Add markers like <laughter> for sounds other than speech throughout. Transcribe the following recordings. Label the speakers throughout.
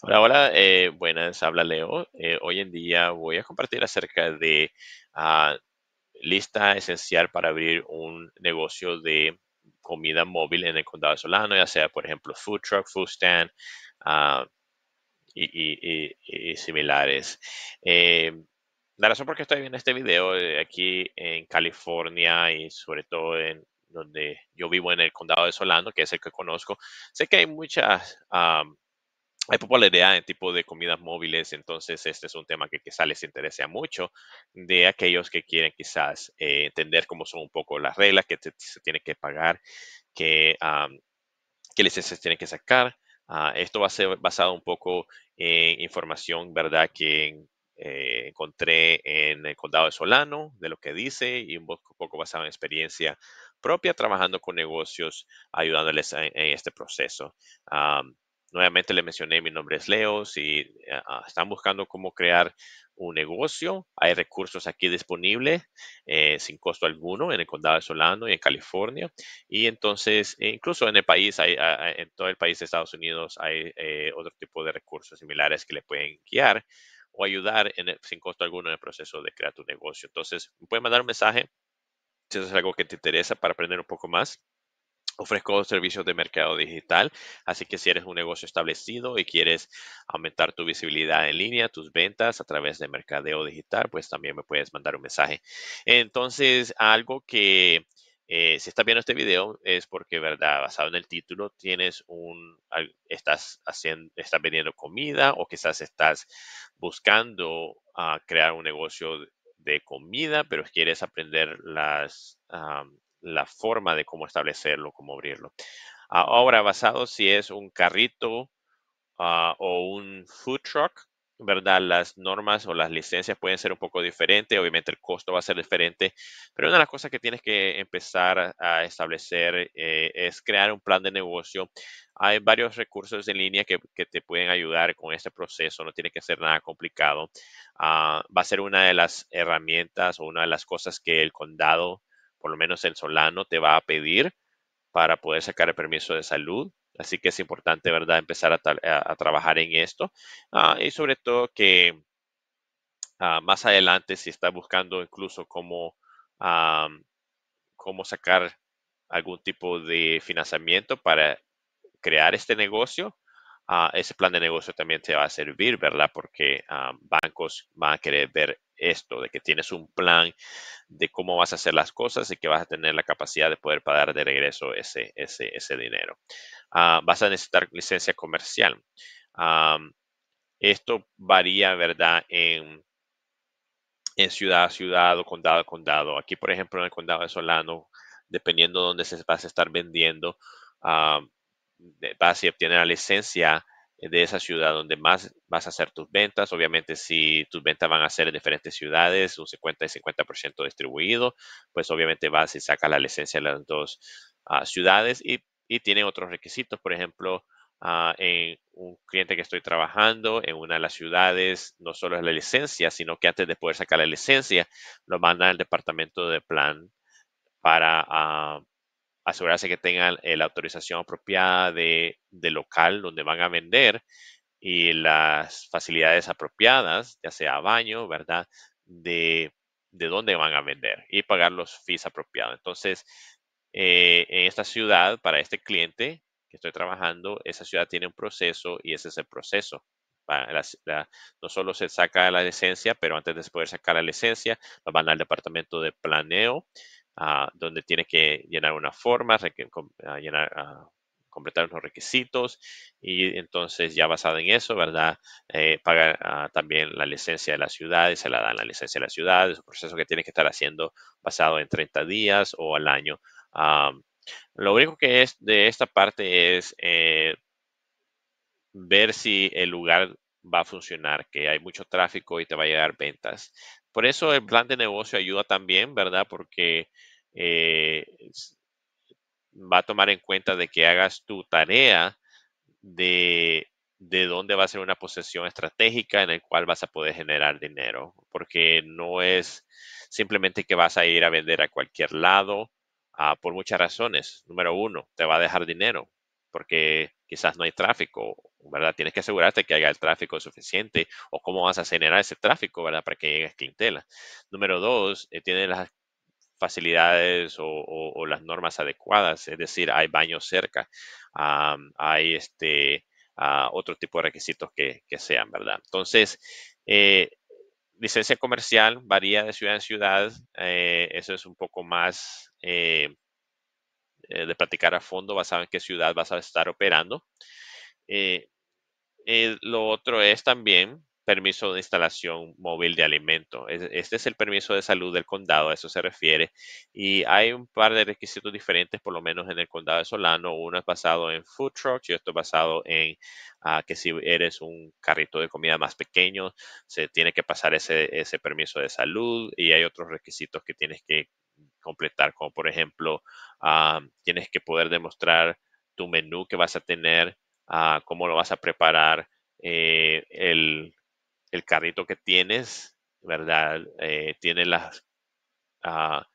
Speaker 1: Hola, hola, eh, buenas, habla Leo. Eh, hoy en día voy a compartir acerca de ah, lista esencial para abrir un negocio de comida móvil en el condado de Solano, ya sea, por ejemplo, food truck, food stand ah, y, similares. Eh, la razón por qué estoy viendo este video aquí en California y sobre todo en donde yo vivo en el condado de Solano, que es el que conozco, sé que hay muchas... Ah, hay popularidad en tipo de comidas móviles, entonces este es un tema que quizá les interese mucho de aquellos que quieren quizás eh, entender cómo son un poco las reglas que se tienen que pagar, qué que licencias tienen que sacar. Ah, esto va a ser basado un poco en información, ¿verdad? Que eh, encontré en el condado de Solano, de lo que dice, y un poco, basado en experiencia propia, trabajando con negocios, ayudándoles en, este proceso. Nuevamente le mencioné, mi nombre es Leo. Si eh, ah, están buscando cómo crear un negocio, hay recursos aquí disponibles eh, sin costo alguno en el condado de Solano y en California. Y entonces, e incluso en el país, en todo el país de Estados Unidos, hay eh, otro tipo de recursos similares que le pueden guiar o ayudar sin costo alguno en el proceso de crear tu negocio. Entonces, puede mandar un mensaje si eso es algo que te interesa para aprender un poco más. Ofrezco servicios de mercado digital, así que si eres un negocio establecido y quieres aumentar tu visibilidad en línea, tus ventas a través de mercadeo digital, pues también me puedes mandar un mensaje. Entonces, algo que eh, si estás viendo este video es porque, verdad, basado en el título, tienes un, estás haciendo, estás vendiendo comida o quizás estás buscando ah, crear un negocio de comida, pero quieres aprender las la forma de cómo establecerlo, cómo abrirlo. Ahora, basado si es un carrito ah, o un food truck, ¿verdad? Las normas o las licencias pueden ser un poco diferentes, obviamente el costo va a ser diferente, pero una de las cosas que tienes que empezar a establecer eh, es crear un plan de negocio. Hay varios recursos en línea que, te pueden ayudar con este proceso, no tiene que ser nada complicado. Ah, va a ser una de las herramientas o una de las cosas que el condado por lo menos el Solano te va a pedir para poder sacar el permiso de salud. Así que es importante, ¿verdad?, empezar a, trabajar en esto. Ah, y sobre todo que ah, más adelante, si estás buscando incluso cómo, ah, cómo sacar algún tipo de financiamiento para crear este negocio, ese plan de negocio también te va a servir, ¿verdad? Porque bancos van a querer ver esto, de que tienes un plan de cómo vas a hacer las cosas y que vas a tener la capacidad de poder pagar de regreso ese, ese, ese dinero. Ah, vas a necesitar licencia comercial. Ah, esto varía, ¿verdad? En, en ciudad a ciudad o condado a condado. Aquí, por ejemplo, en el condado de Solano, dependiendo de dónde se vas a estar vendiendo, ah, vas a obtener la licencia de esa ciudad donde más vas a hacer tus ventas. Obviamente, si tus ventas van a ser en diferentes ciudades, un 50 y 50% distribuido, pues obviamente vas y sacas la licencia de las dos ah, ciudades y, tienen otros requisitos. Por ejemplo, ah, en un cliente que estoy trabajando en una de las ciudades, no solo es la licencia, sino que antes de poder sacar la licencia, lo mandan al departamento de plan para, ah, asegurarse que tengan eh, la autorización apropiada de, local donde van a vender y las facilidades apropiadas, ya sea baño, ¿verdad? De, dónde van a vender y pagar los fees apropiados. Entonces, eh, en esta ciudad, para este cliente que estoy trabajando, esa ciudad tiene un proceso y ese es el proceso. no solo se saca la licencia, pero antes de poder sacar la licencia, lo van al departamento de planeo Ah, donde tienes que llenar una forma, ah, ah, completar unos requisitos y entonces ya basado en eso, ¿verdad? Eh, paga también la licencia de la ciudad y se la dan la licencia de la ciudad. Es un proceso que tienes que estar haciendo basado en 30 días o al año. lo único que es de esta parte es eh, ver si el lugar va a funcionar, que hay mucho tráfico y te va a llegar ventas. Por eso el plan de negocio ayuda también, ¿verdad? Porque eh, va a tomar en cuenta de que hagas tu tarea de, dónde va a ser una posesión estratégica en el cual vas a poder generar dinero, porque no es simplemente que vas a ir a vender a cualquier lado ah, por muchas razones. Número uno, te va a dejar dinero porque quizás no hay tráfico, ¿verdad? Tienes que asegurarte que haya el tráfico suficiente o cómo vas a generar ese tráfico, ¿verdad? Para que llegues clientela. Número dos, eh, tiene las facilidades o, las normas adecuadas, es decir, hay baños cerca, hay este, ah, otro tipo de requisitos que, sean, ¿verdad? Entonces, eh, licencia comercial varía de ciudad en ciudad, eh, eso es un poco más eh, de platicar a fondo basado en qué ciudad vas a estar operando. lo otro es también permiso de instalación móvil de alimento. Este es el permiso de salud del condado, a eso se refiere. Y hay un par de requisitos diferentes, por lo menos en el condado de Solano. Uno es basado en food trucks y otro es basado en ah, que si eres un carrito de comida más pequeño, se tiene que pasar ese, permiso de salud. Y hay otros requisitos que tienes que completar, como por ejemplo, ah, tienes que poder demostrar tu menú que vas a tener, ah, cómo lo vas a preparar, eh, el el carrito que tienes, ¿verdad? Eh, tiene las, ah,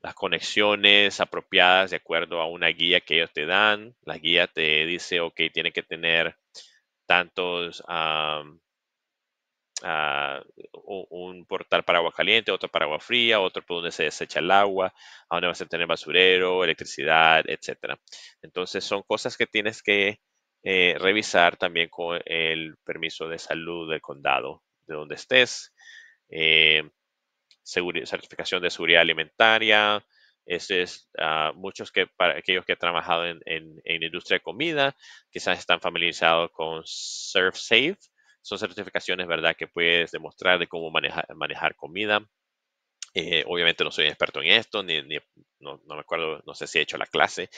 Speaker 1: las conexiones apropiadas de acuerdo a una guía que ellos te dan. La guía te dice, ok, tiene que tener tantos... Ah, ah, un portal para agua caliente, otro para agua fría, otro por donde se desecha el agua, a donde vas a tener basurero, electricidad, etcétera. Entonces son cosas que tienes que eh, revisar también con el permiso de salud del condado de donde estés, eh, certificación de seguridad alimentaria. Eso este es, ah, muchos que para aquellos que han trabajado en, industria de comida, quizás están familiarizados con Safe, Son certificaciones, ¿verdad?, que puedes demostrar de cómo manejar, comida. Eh, obviamente no soy experto en esto, ni, no, no, me acuerdo, no sé si he hecho la clase,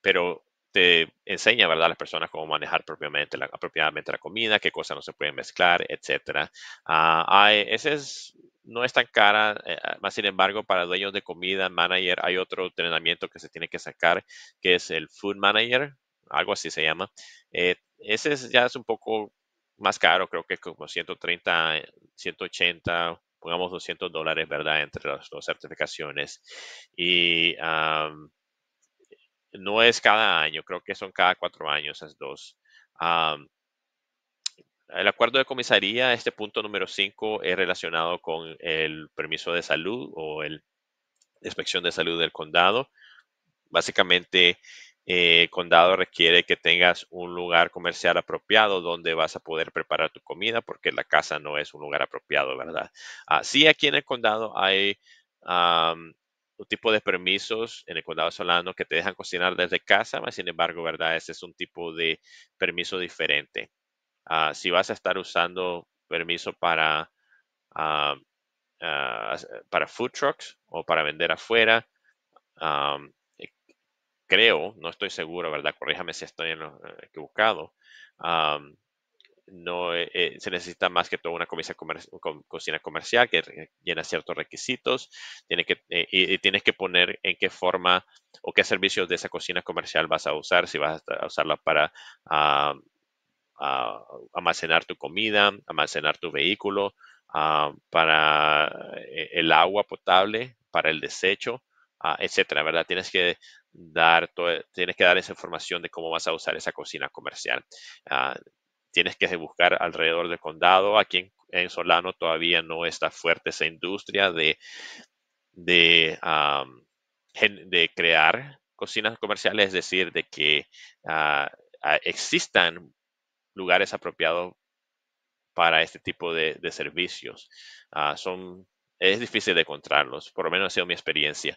Speaker 1: pero te enseña, ¿verdad?, a las personas cómo manejar propiamente la, apropiadamente la comida, qué cosas no se pueden mezclar, etcétera. Ah, ese es, no es tan cara, eh, ah, más sin embargo, para dueños de comida, manager, hay otro entrenamiento que se tiene que sacar, que es el Food Manager, algo así se llama. Eh, ese es, ya es un poco más caro, creo que es como 130, 180, eh, pongamos 200 dólares, ¿verdad?, entre las dos certificaciones. Y no es cada año, creo que son cada cuatro años esas dos. el acuerdo de comisaría, este punto número cinco, es relacionado con el permiso de salud o el, inspección de salud del condado. Básicamente, eh, el condado requiere que tengas un lugar comercial apropiado donde vas a poder preparar tu comida porque la casa no es un lugar apropiado, ¿verdad? así ah, sí, aquí en el condado hay un tipo de permisos en el condado solano que te dejan cocinar desde casa, sin embargo, ¿verdad? Ese es un tipo de permiso diferente. Ah, si vas a estar usando permiso para, ah, ah, para food trucks o para vender afuera, creo, no estoy seguro, ¿verdad? Corríjame si estoy eh, equivocado no eh, eh, se necesita más que toda una cocina comercial que llena ciertos requisitos. Tiene que, eh, y, tienes que poner en qué forma o qué servicios de esa cocina comercial vas a usar, si vas a usarla para ah, ah, almacenar tu comida, almacenar tu vehículo, ah, para el agua potable, para el desecho, etcétera, ¿verdad? Tienes que dar, tienes que dar esa información de cómo vas a usar esa cocina comercial tienes que buscar alrededor del condado. Aquí en, Solano todavía no está fuerte esa industria de, de, de crear cocinas comerciales, es decir, de que ah, ah, existan lugares apropiados para este tipo de, servicios. Ah, son es difícil de encontrarlos, por lo menos ha sido mi experiencia.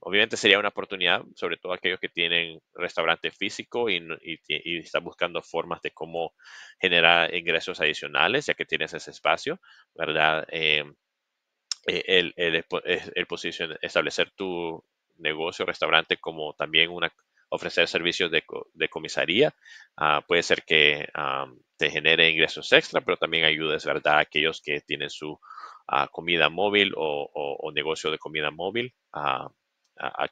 Speaker 1: obviamente sería una oportunidad, sobre todo aquellos que tienen restaurante físico y, y, y, están buscando formas de cómo generar ingresos adicionales, ya que tienes ese espacio, ¿verdad? Em, e, el, el, establecer tu negocio, restaurante, como también una, ofrecer servicios de, de comisaría. Ah, puede ser que te genere ingresos extra, pero también ayudes, ¿verdad?, a aquellos que tienen su a comida móvil o, negocio de comida móvil a,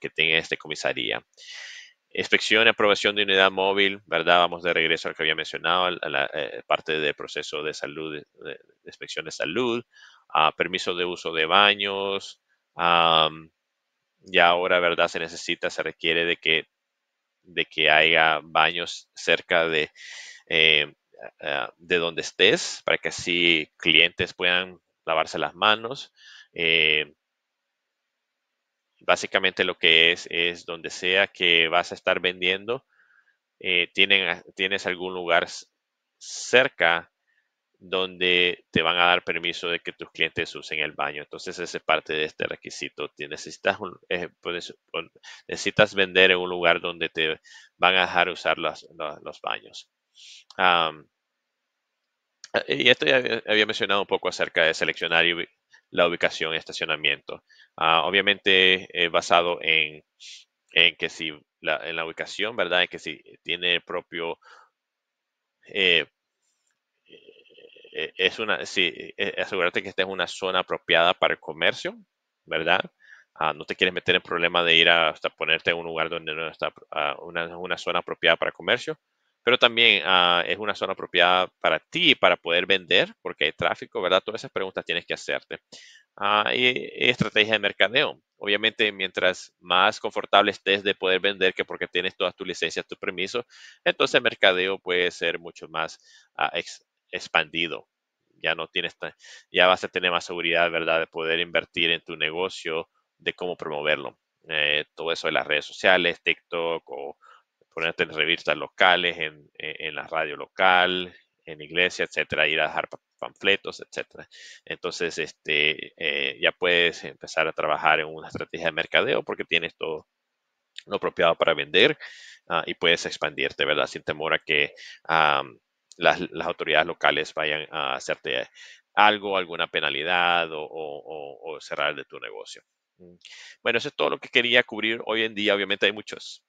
Speaker 1: que tenga esta comisaría. Inspección y aprobación de unidad móvil, ¿verdad? Vamos de regreso al que había mencionado, a la eh, parte del proceso de salud, de, inspección de salud, a permiso de uso de baños, um, ya ahora, ¿verdad? Se necesita, se requiere de que, de que haya baños cerca de, eh, de donde estés para que así clientes puedan lavarse las manos. Eh, básicamente lo que es es donde sea que vas a estar vendiendo, eh, tienen, tienes algún lugar cerca donde te van a dar permiso de que tus clientes usen el baño. Entonces, ese es parte de este requisito. necesitas, eh, necesitas vender en un lugar donde te van a dejar usar los, baños. <laughs> Y esto ya había mencionado un poco acerca de seleccionar la ubicación y estacionamiento. Ah, obviamente eh, basado en, que si la, ubicación, ¿verdad? En que si tiene el propio... Eh, eh, es una, si asegúrate que esta es una zona apropiada para el comercio, ¿verdad? Ah, no te quieres meter en problema de ir hasta ponerte en un lugar donde no está ah, una, una, zona apropiada para comercio pero también ah, es una zona apropiada para ti para poder vender, porque hay tráfico, ¿verdad? Todas esas preguntas tienes que hacerte. Ah, y, estrategia de mercadeo. Obviamente, mientras más confortable estés de poder vender, que porque tienes todas tus licencias, tu permiso, entonces el mercadeo puede ser mucho más ah, expandido. Ya no tienes, ya vas a tener más seguridad, ¿verdad? De poder invertir en tu negocio, de cómo promoverlo. Eh, todo eso de las redes sociales, TikTok o ponerte en revistas locales, en, la radio local, en iglesia, etcétera, ir a dejar panfletos, etcétera. Entonces, este, eh, ya puedes empezar a trabajar en una estrategia de mercadeo porque tienes todo lo apropiado para vender ah, y puedes expandirte, ¿verdad? Sin temor a que las, autoridades locales vayan a hacerte algo, alguna penalidad o, o, o cerrar de tu negocio. Mm. Bueno, eso es todo lo que quería cubrir hoy en día. Obviamente hay muchos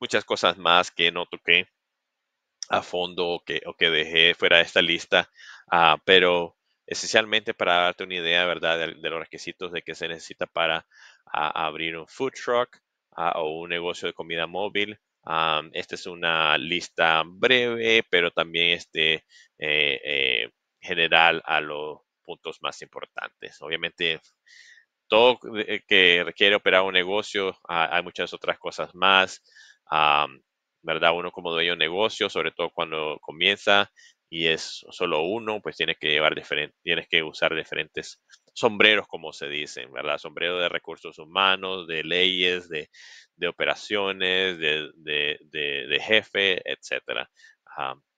Speaker 1: muchas cosas más que no toqué a fondo o que, que dejé fuera de esta lista, ah, pero esencialmente para darte una idea, ¿verdad?, de, los requisitos de que se necesita para ah, abrir un food truck ah, o un negocio de comida móvil. esta es una lista breve, pero también este, eh, eh, general a los puntos más importantes. Obviamente, todo eh, que requiere operar un negocio, hay muchas otras cosas más. ¿Verdad? Uno como dueño de negocio, sobre todo cuando comienza y es solo uno, pues tienes que llevar diferentes, tienes que usar diferentes sombreros, como se dicen, ¿verdad? Sombrero de recursos humanos, de leyes, de, operaciones, de, jefe, etcétera.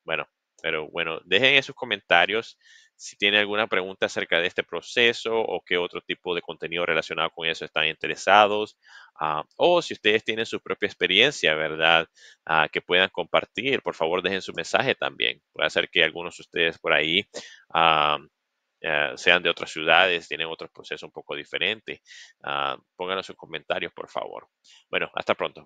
Speaker 1: bueno, pero bueno, dejen en sus comentarios si tienen alguna pregunta acerca de este proceso o qué otro tipo de contenido relacionado con eso están interesados Ah, o si ustedes tienen su propia experiencia, ¿verdad? Ah, que puedan compartir, por favor dejen su mensaje también. Puede ser que algunos de ustedes por ahí ah, eh, sean de otras ciudades, tienen otros procesos un poco diferente. pónganos sus comentarios, por favor. Bueno, hasta pronto.